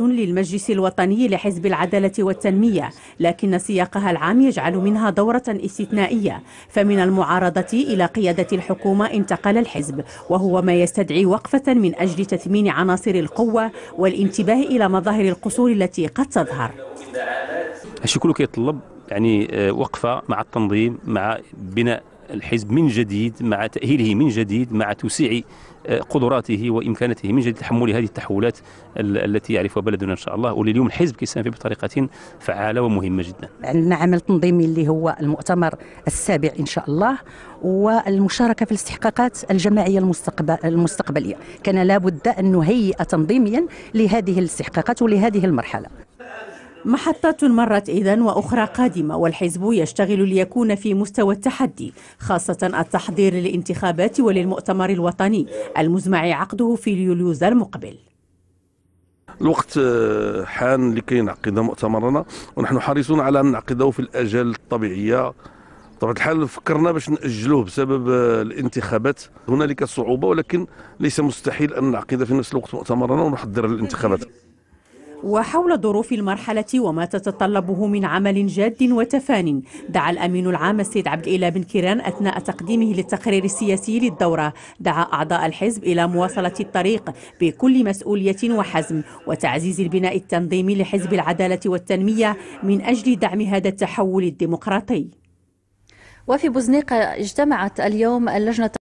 للمجلس الوطني لحزب العدالة والتنمية لكن سياقها العام يجعل منها دورة استثنائية فمن المعارضة إلى قيادة الحكومة انتقل الحزب وهو ما يستدعي وقفة من أجل تثمين عناصر القوة والانتباه إلى مظاهر القصور التي قد تظهر هالشيء كله كيتطلب يعني آه، وقفة مع التنظيم مع بناء الحزب من جديد مع تأهيله من جديد مع توسيع آه، قدراته وامكاناته من جديد تحمل هذه التحولات التي يعرفها بلدنا ان شاء الله ولليوم الحزب كيسان فيه بطريقه فعاله ومهمه جدا. عندنا عمل تنظيمي اللي هو المؤتمر السابع ان شاء الله والمشاركه في الاستحقاقات الجماعيه المستقبل المستقبليه، كان لابد ان نهيئ تنظيميا لهذه الاستحقاقات ولهذه المرحله. محطات مرت إذا وأخرى قادمة والحزب يشتغل ليكون في مستوى التحدي خاصة التحضير للانتخابات وللمؤتمر الوطني المزمع عقده في يوليوز المقبل الوقت آه، حان لكي نعقد مؤتمرنا ونحن حريصون على أن نعقده في الأجال الطبيعية طبعا الحال فكرنا باش نأجلوه بسبب آه، الانتخابات هنالك صعوبة ولكن ليس مستحيل أن نعقد في نفس الوقت مؤتمرنا ونحضر الانتخابات وحول ظروف المرحلة وما تتطلبه من عمل جاد وتفان دعا الأمين العام السيد عبد الإله بن كيران أثناء تقديمه للتقرير السياسي للدورة دعا أعضاء الحزب إلى مواصلة الطريق بكل مسؤولية وحزم وتعزيز البناء التنظيمي لحزب العدالة والتنمية من أجل دعم هذا التحول الديمقراطي وفي بوزنيقة اجتمعت اليوم اللجنة